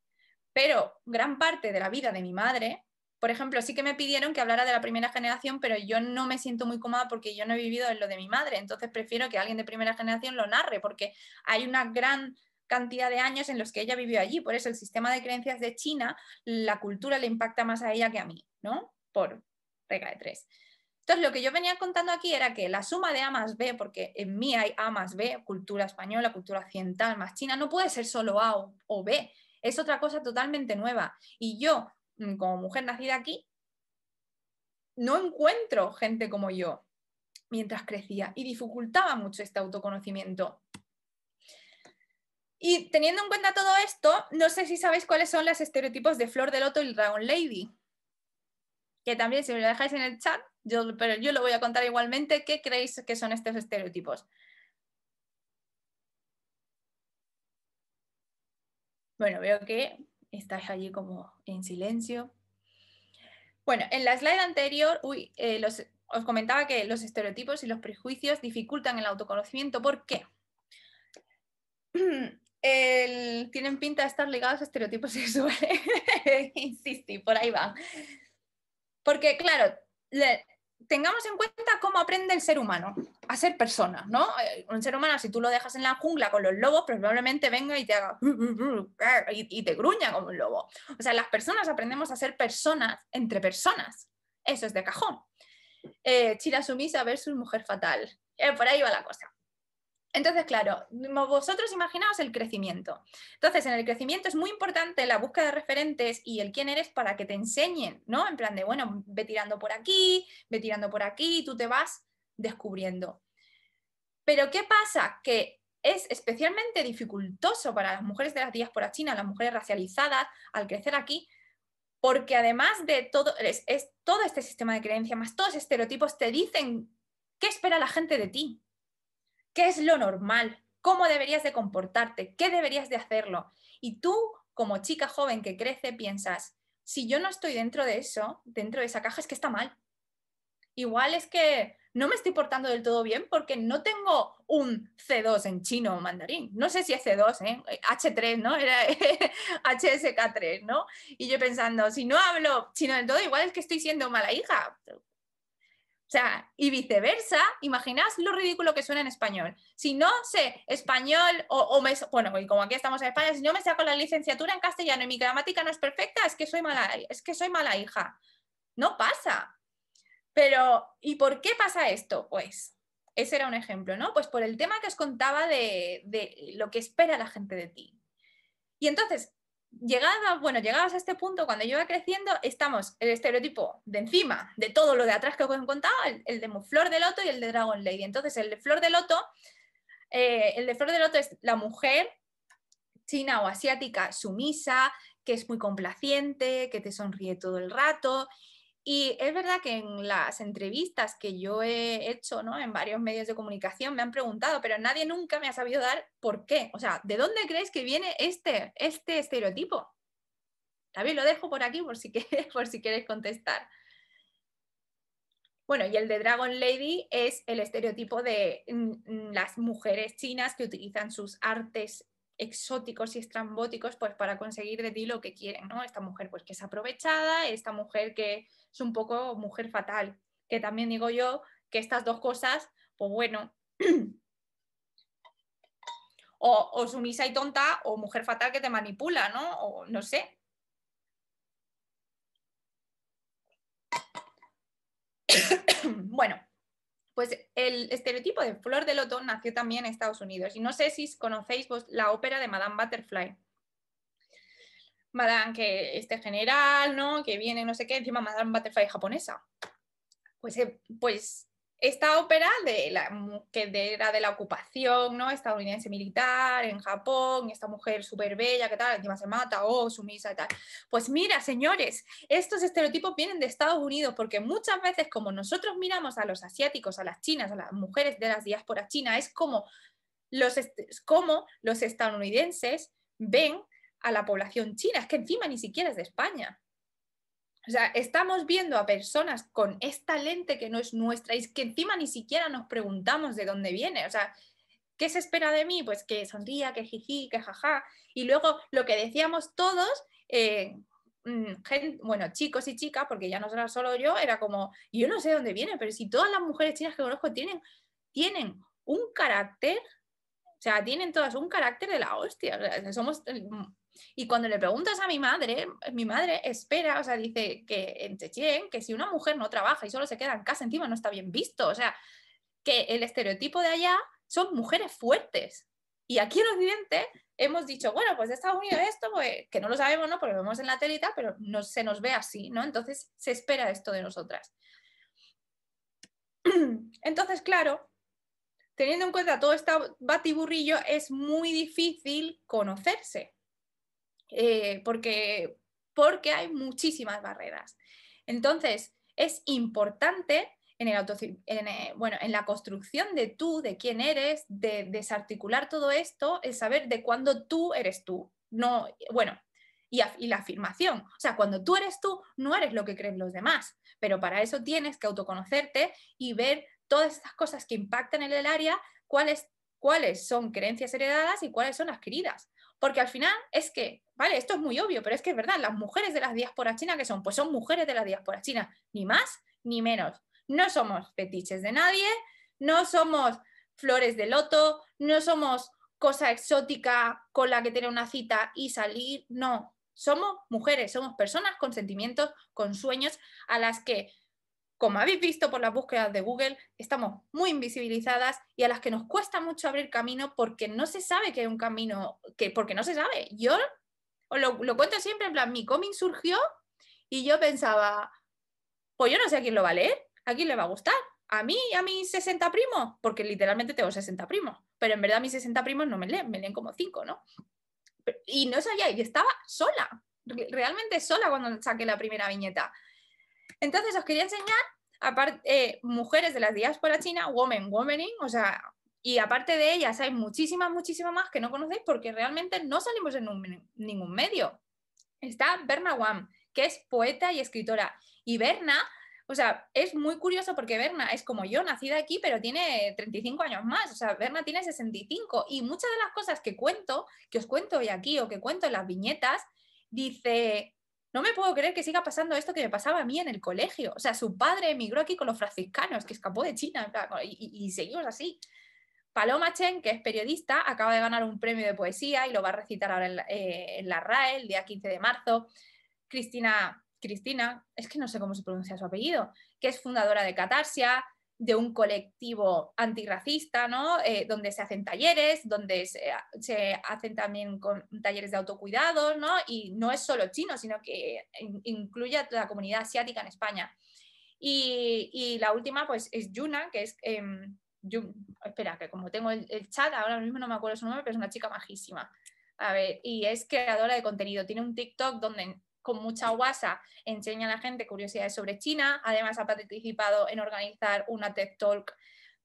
Pero gran parte de la vida de mi madre, por ejemplo, sí que me pidieron que hablara de la primera generación, pero yo no me siento muy cómoda porque yo no he vivido en lo de mi madre. Entonces prefiero que alguien de primera generación lo narre, porque hay una gran cantidad de años en los que ella vivió allí. Por eso el sistema de creencias de China, la cultura le impacta más a ella que a mí, ¿no? Por regla de tres. Entonces, lo que yo venía contando aquí era que la suma de A más B, porque en mí hay A más B, cultura española, cultura occidental más China, no puede ser solo A o B, es otra cosa totalmente nueva. Y yo, mm, como mujer nacida aquí, no encuentro gente como yo mientras crecía y dificultaba mucho este autoconocimiento. Y teniendo en cuenta todo esto, no sé si sabéis cuáles son los estereotipos de Flor de Loto y Dragon Lady. Que también, si me lo dejáis en el chat, yo, pero yo lo voy a contar igualmente, ¿qué creéis que son estos estereotipos? Bueno, veo que estás allí como en silencio. Bueno, en la slide anterior eh, os comentaba que los estereotipos y los prejuicios dificultan el autoconocimiento. ¿Por qué? tienen pinta de estar ligados a estereotipos sexuales. Insistí, por ahí va. Porque, claro, tengamos en cuenta cómo aprende el ser humano a ser persona, ¿no? Eh, un ser humano, si tú lo dejas en la jungla con los lobos, probablemente venga y te haga uh, uh, uh, y te gruña como un lobo. O sea, las personas aprendemos a ser personas entre personas. Eso es de cajón. Eh, Chira sumisa versus mujer fatal. Eh, por ahí va la cosa. Entonces, claro, vosotros imaginaos el crecimiento. Entonces, en el crecimiento es muy importante la búsqueda de referentes y el quién eres para que te enseñen, ¿no? En plan de, bueno, ve tirando por aquí, ve tirando por aquí, tú te vas descubriendo. Pero ¿qué pasa? Que es especialmente dificultoso para las mujeres de las la China, las mujeres racializadas, al crecer aquí, porque además de todo, es, todo este sistema de creencia, más todos estereotipos, te dicen qué espera la gente de ti, qué es lo normal, cómo deberías de comportarte, qué deberías de hacerlo. Y tú, como chica joven que crece, piensas, si yo no estoy dentro de eso, dentro de esa caja, es que está mal. Igual es que no me estoy portando del todo bien porque no tengo un C2 en chino o mandarín. No sé si es C2, ¿eh? H3, ¿no? Era HSK3, ¿no? Y yo pensando, si no hablo chino del todo, igual es que estoy siendo mala hija. O sea, y viceversa, imaginaos lo ridículo que suena en español. Si no sé español o, me, bueno, y como aquí estamos en España, si no me saco la licenciatura en castellano y mi gramática no es perfecta, es que soy mala, es que soy mala hija. No pasa. Pero, ¿y por qué pasa esto? Pues ese era un ejemplo, ¿no? Pues por el tema que os contaba de, de lo que espera la gente de ti. Y entonces, llegada, bueno, llegados a este punto, cuando yo iba creciendo, estamos el estereotipo de encima, de todo lo de atrás que os he contado, el, de Flor de Loto y el de Dragon Lady. Entonces, el de Flor de Loto, eh, el de Flor de Loto es la mujer china o asiática sumisa, que es muy complaciente, que te sonríe todo el rato y es verdad que en las entrevistas que yo he hecho en varios medios de comunicación me han preguntado, pero nadie nunca me ha sabido dar por qué. O sea, ¿de dónde crees que viene este, este estereotipo? También lo dejo por aquí por si, quieres, por si quieres contestar. Bueno, y el de Dragon Lady es el estereotipo de mm, mm, las mujeres chinas que utilizan sus artes exóticos y estrambóticos pues para conseguir de ti lo que quieren, ¿no? Esta mujer pues que es aprovechada, esta mujer que, es un poco mujer fatal, que también digo yo que estas dos cosas, pues bueno, o, o, sumisa y tonta o mujer fatal que te manipula, ¿no? O no sé. bueno, pues el estereotipo de flor de loto nació también en Estados Unidos y no sé si conocéis vos la ópera de Madame Butterfly. Madame que este general, ¿no? Que viene no sé qué, encima Madame Butterfly japonesa. Pues, eh, pues esta ópera de la, que era de la ocupación ¿no? estadounidense militar en Japón, esta mujer súper bella, ¿qué tal, encima se mata, o oh, sumisa y tal. Pues mira, señores, estos estereotipos vienen de Estados Unidos porque muchas veces como nosotros miramos a los asiáticos, a las chinas, a las mujeres de las diásporas chinas, es como los, como los estadounidenses ven a la población china, es que encima ni siquiera es de España. O sea, estamos viendo a personas con esta lente que no es nuestra y que encima ni siquiera nos preguntamos de dónde viene. O sea, ¿qué se espera de mí? Pues que sonría, que jijí, que jaja. Y luego lo que decíamos todos, eh, mm, bueno, chicos y chicas, porque ya no era solo yo, era como, yo no sé dónde viene, pero si todas las mujeres chinas que conozco tienen, tienen un carácter, o sea, tienen todas un carácter de la hostia. somos y cuando le preguntas a mi madre, mi madre espera, o sea, dice que en Chechen, que si una mujer no trabaja y solo se queda en casa, encima no está bien visto, o sea, que el estereotipo de allá son mujeres fuertes. Y aquí en Occidente hemos dicho, bueno, pues de Estados Unidos esto, pues, que no lo sabemos, ¿no? Porque lo vemos en la telita, pero no, se nos ve así, ¿no? Entonces se espera esto de nosotras. Entonces, claro, teniendo en cuenta todo este batiburrillo, es muy difícil conocerse. Eh, porque, porque hay muchísimas barreras. Entonces, es importante en, el eh, en, la construcción de tú, de quién eres, de desarticular todo esto, el saber de cuándo tú eres tú. No, bueno, y, la afirmación. O sea, cuando tú eres tú, no eres lo que creen los demás, pero para eso tienes que autoconocerte y ver todas estas cosas que impactan en el área, cuáles, cuáles son creencias heredadas y cuáles son adquiridas. Porque al final es que, vale, esto es muy obvio, pero es que es verdad, las mujeres de las diáspora china, que son, pues son mujeres de la diáspora china, ni más ni menos. No somos fetiches de nadie, no somos flores de loto, no somos cosa exótica con la que tener una cita y salir, no. Somos mujeres, somos personas con sentimientos, con sueños, a las que como habéis visto por las búsquedas de Google, estamos muy invisibilizadas y a las que nos cuesta mucho abrir camino porque no se sabe que hay un camino, que, porque no se sabe. Yo lo, cuento siempre, en plan, mi cómic surgió y yo pensaba, pues yo no sé a quién lo va a leer, a quién le va a gustar, a mí y a mis 60 primos, porque literalmente tengo 60 primos, pero en verdad mis 60 primos no me leen, me leen como 5, ¿no? Y no sabía, y estaba sola, realmente sola cuando saqué la primera viñeta. Entonces os quería enseñar, aparte, eh, mujeres de la diáspora china, women, womening, o sea, y aparte de ellas hay muchísimas, muchísimas más que no conocéis porque realmente no salimos en ningún medio. Está Berna Wang, que es poeta y escritora. Y Berna, o sea, es muy curioso porque Berna es como yo, nacida aquí, pero tiene 35 años más. O sea, Berna tiene 65. Y muchas de las cosas que cuento, que os cuento hoy aquí o que cuento en las viñetas, dice, no me puedo creer que siga pasando esto que me pasaba a mí en el colegio. O sea, su padre emigró aquí con los franciscanos, que escapó de China, y, seguimos así. Paloma Chen, que es periodista, acaba de ganar un premio de poesía y lo va a recitar ahora en la, eh, RAE el día 15 de marzo. Cristina, Cristina, es que no sé cómo se pronuncia su apellido, que es fundadora de Catarsia, de un colectivo antirracista, ¿no? Eh, donde se hacen talleres, donde se, hacen también con talleres de autocuidados, ¿no? y no es solo chino, sino que incluye a toda la comunidad asiática en España. Y, la última pues es Yuna, que es... Eh, espera, que como tengo el chat, ahora mismo no me acuerdo su nombre, pero es una chica majísima. A ver, y es creadora de contenido. Tiene un TikTok donde con mucha guasa enseña a la gente curiosidades sobre China, además ha participado en organizar una TED Talk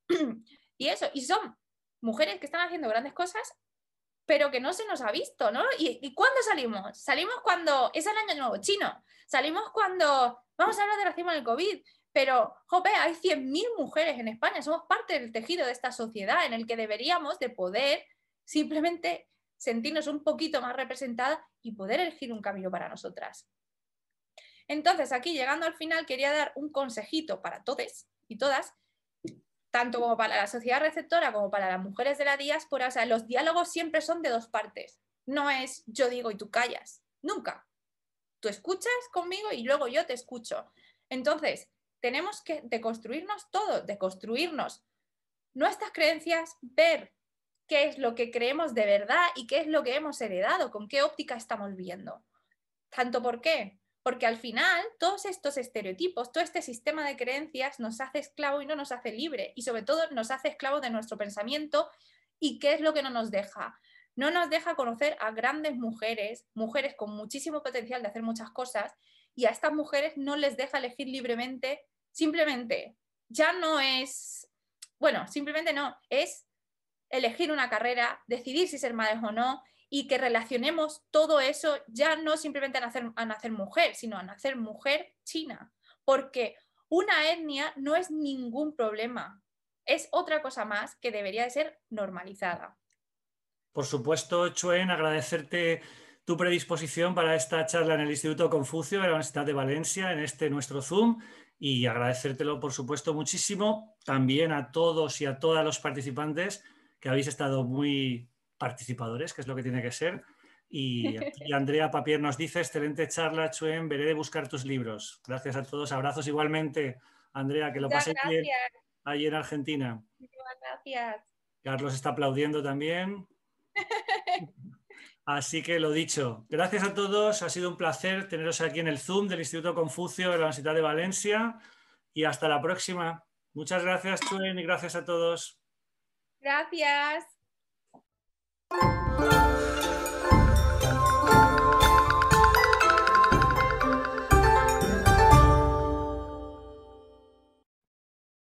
y eso, y son mujeres que están haciendo grandes cosas, pero que no se nos ha visto, ¿no? ¿Y, y cuándo salimos? Salimos cuando es el año nuevo chino, salimos cuando vamos a hablar de la cima del COVID, pero, jope, hay 100.000 mujeres en España, somos parte del tejido de esta sociedad en el que deberíamos de poder simplemente sentirnos un poquito más representadas y poder elegir un camino para nosotras. Entonces, aquí llegando al final, quería dar un consejito para todos y todas, tanto como para la sociedad receptora como para las mujeres de la diáspora. O sea, los diálogos siempre son de dos partes. No es yo digo y tú callas. Nunca. Tú escuchas conmigo y luego yo te escucho. Entonces, tenemos que deconstruirnos todo, deconstruirnos nuestras creencias, ver qué es lo que creemos de verdad y qué es lo que hemos heredado, con qué óptica estamos viendo. ¿Tanto por qué? Porque al final todos estos estereotipos, todo este sistema de creencias nos hace esclavo y no nos hace libre y sobre todo nos hace esclavo de nuestro pensamiento y qué es lo que no nos deja. No nos deja conocer a grandes mujeres, mujeres con muchísimo potencial de hacer muchas cosas y a estas mujeres no les deja elegir libremente, simplemente ya no es, bueno, simplemente no, es elegir una carrera, decidir si ser madre o no, y que relacionemos todo eso ya no simplemente a nacer, a nacer mujer, sino a nacer mujer china. Porque una etnia no es ningún problema, es otra cosa más que debería de ser normalizada. Por supuesto, Chuen, agradecerte tu predisposición para esta charla en el Instituto Confucio de la Universidad de Valencia, en este nuestro Zoom, y agradecértelo, por supuesto, muchísimo también a todos y a todas los participantes que habéis estado muy participadores, que es lo que tiene que ser. Y Andrea Papier nos dice, excelente charla, Chuen, veré de buscar tus libros. Gracias a todos, abrazos igualmente. Andrea, que lo paséis bien ahí en Argentina. gracias. Carlos está aplaudiendo también. Así que lo dicho, gracias a todos, ha sido un placer teneros aquí en el Zoom del Instituto Confucio de la Universidad de Valencia y hasta la próxima. Muchas gracias, Chuen, y gracias a todos. Gracias.